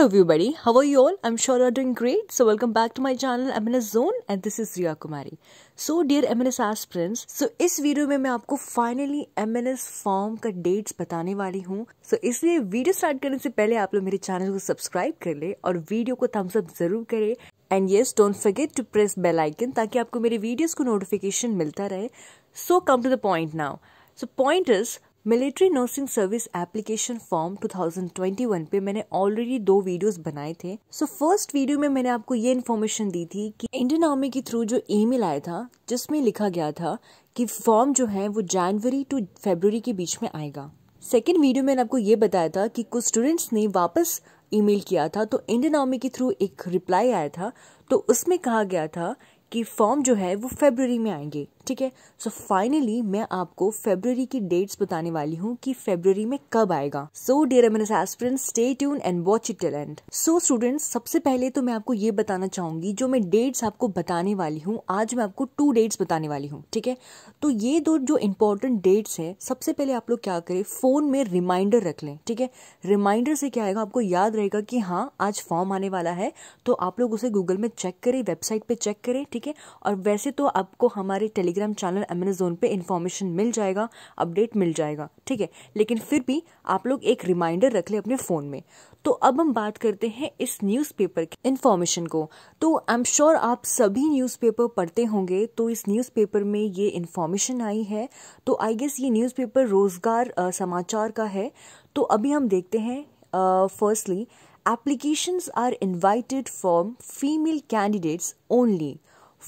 Hello Hello everybody, how you all I am sure are doing great so welcome back to my channel M Zone and this is Riya Kumari so dear M N S aspirants so इस video में मैं आपको finally M N S form का dates बताने वाली हूँ so so, इसलिए video start करने से पहले आप लोग मेरे चैनल को सब्सक्राइब कर ले और वीडियो को थम्स अप जरूर करें and yes don't forget to press bell icon ताकि आपको मेरे वीडियोज को नोटिफिकेशन मिलता रहे so come to the point now so point is military nursing service application form 2021 पे मैंने ऑलरेडी दो वीडियोस बनाए थे सो फर्स्ट वीडियो में मैंने आपको ये इन्फॉर्मेशन दी थी कि इंडियन आर्मी के थ्रू जो ईमेल आया था जिसमें लिखा गया था कि फॉर्म जो है वो जनवरी टू फेब्रवरी के बीच में आएगा सेकेंड वीडियो में आपको ये बताया था कि कुछ स्टूडेंट्स ने वापस ईमेल किया था तो इंडियन आर्मी के थ्रू एक रिप्लाई आया था तो उसमें कहा गया था कि फॉर्म जो है वो फेबररी में आएंगे ठीक है सो फाइनली मैं आपको फेबररी की डेट्स बताने वाली हूँ कि फेबररी में कब आएगा so dear aspirants stay tune and watch it talent so students सबसे पहले तो मैं आपको ये बताना चाहूंगी जो मैं डेट्स आपको बताने वाली हूँ आज मैं आपको टू डेट्स बताने वाली हूँ ठीक है तो ये दो जो इंपॉर्टेंट डेट्स है सबसे पहले आप लोग क्या करें फोन में रिमाइंडर रख लें ठीक है रिमाइंडर से क्या आएगा आपको याद रहेगा कि हाँ आज फॉर्म आने वाला है तो आप लोग उसे गूगल में चेक करें वेबसाइट पे चेक करें ठीक ठीक है और वैसे तो आपको हमारे टेलीग्राम चैनल अमेजोन पे इन्फॉर्मेशन मिल जाएगा अपडेट मिल जाएगा ठीक है लेकिन फिर भी आप लोग एक रिमाइंडर रख ले अपने फ़ोन में तो अब हम बात करते हैं इस न्यूज़पेपर की इन्फॉर्मेशन को तो आई एम श्योर आप सभी न्यूज़पेपर पढ़ते होंगे तो इस न्यूज़पेपर में ये इन्फॉर्मेशन आई है तो आई गेस ये न्यूज़पेपर रोज़गार समाचार का है तो अभी हम देखते हैं firstly applications are invited for female candidates only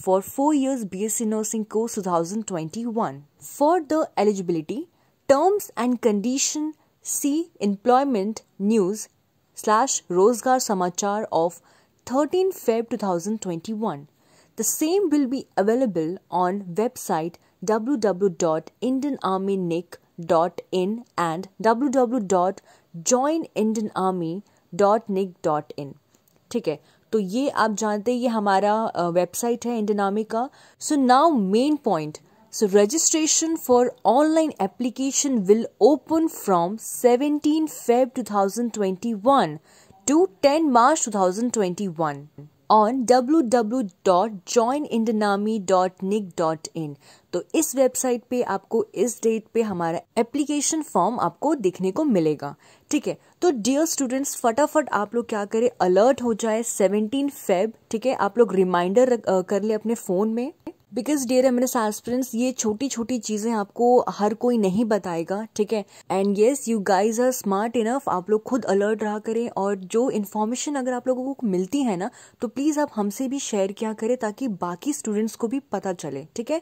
for 4 years BSc Nursing course 2021. For the eligibility, terms and condition, see Employment News slash Rozgar Samachar of 13 Feb 2021. The same will be available on website www.indianarmynic.in and www.joinindianarmy.nick.in. ठीक है तो ये आप जानते हैं ये हमारा website है इंडियन आर्मी का so now main point so registration for online application will open from 17 Feb 2021 to 10 March 2021 on in तो इस वेबसाइट पे आपको इस डेट पे हमारा एप्लीकेशन फॉर्म आपको दिखने को मिलेगा ठीक है तो डियर स्टूडेंट्स फटाफट आप लोग क्या करें अलर्ट हो जाए सेवनटीन फेब ठीक है आप लोग रिमाइंडर कर ले अपने फ़ोन में बिकॉज डेयर एमरेस एस्पिरेंट्स ये छोटी छोटी चीज़ें आपको हर कोई नहीं बताएगा ठीक है and yes you guys are smart enough आप लोग खुद अलर्ट रहा करें और जो इन्फॉर्मेशन अगर आप लोगों को मिलती है ना तो प्लीज़ आप हमसे भी शेयर किया करें ताकि बाकी स्टूडेंट्स को भी पता चले ठीक है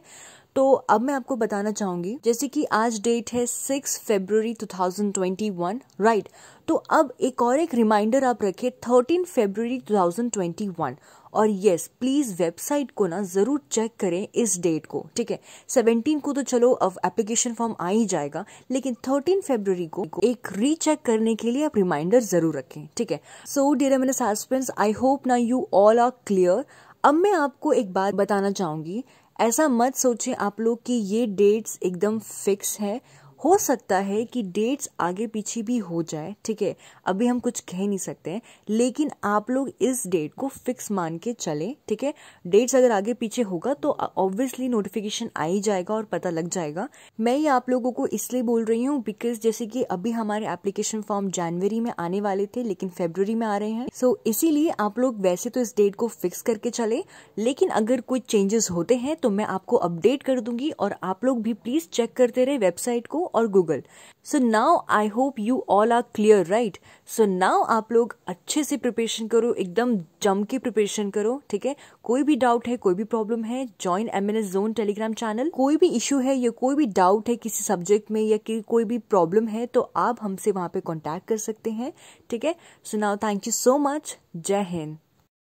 तो अब मैं आपको बताना चाहूंगी जैसे कि आज डेट है सिक्स फेब्रुवरी 2021 राइट तो अब एक और एक रिमाइंडर आप रखें थर्टीन फेब्रुवरी 2021 और यस प्लीज़ वेबसाइट को ना ज़रूर चेक करें इस डेट को ठीक है सेवनटीन को तो चलो अब एप्लीकेशन फॉर्म आ ही जाएगा लेकिन थर्टीन फेब्रवरी को एक रीचेक करने के लिए आप रिमाइंडर ज़रूर रखें ठीक है सो डियर मेरे सस्पेंस आई होप ना यू ऑल आर क्लियर अब मैं आपको एक बात बताना चाहूँगी ऐसा मत सोचें आप लोग कि ये डेट्स एकदम फिक्स है हो सकता है कि डेट्स आगे पीछे भी हो जाए ठीक है अभी हम कुछ कह नहीं सकते हैं लेकिन आप लोग इस डेट को फिक्स मान के चले ठीक है डेट्स अगर आगे पीछे होगा तो ऑब्वियसली नोटिफिकेशन आ ही जाएगा और पता लग जाएगा मैं ये आप लोगों को इसलिए बोल रही हूँ बिकॉज जैसे कि अभी हमारे एप्लीकेशन फॉर्म जनवरी में आने वाले थे लेकिन फेब्रवरी में आ रहे हैं सो so, इसीलिए आप लोग वैसे तो इस डेट को फिक्स करके चले लेकिन अगर कोई चेंजेस होते हैं तो मैं आपको अपडेट कर दूंगी और आप लोग भी प्लीज चेक करते रहे वेबसाइट को और Google so now I hope you all are clear right so now आप लोग अच्छे से प्रिपरेशन करो एकदम जम के प्रिपरेशन करो ठीक है कोई भी डाउट है कोई भी प्रॉब्लम है join M N S Zone Telegram channel कोई भी इशू है या कोई भी डाउट है किसी सब्जेक्ट में या कोई भी प्रॉब्लम है तो आप हमसे वहाँ पे कॉन्टेक्ट कर सकते हैं ठीक है so now thank you so much जय हिंद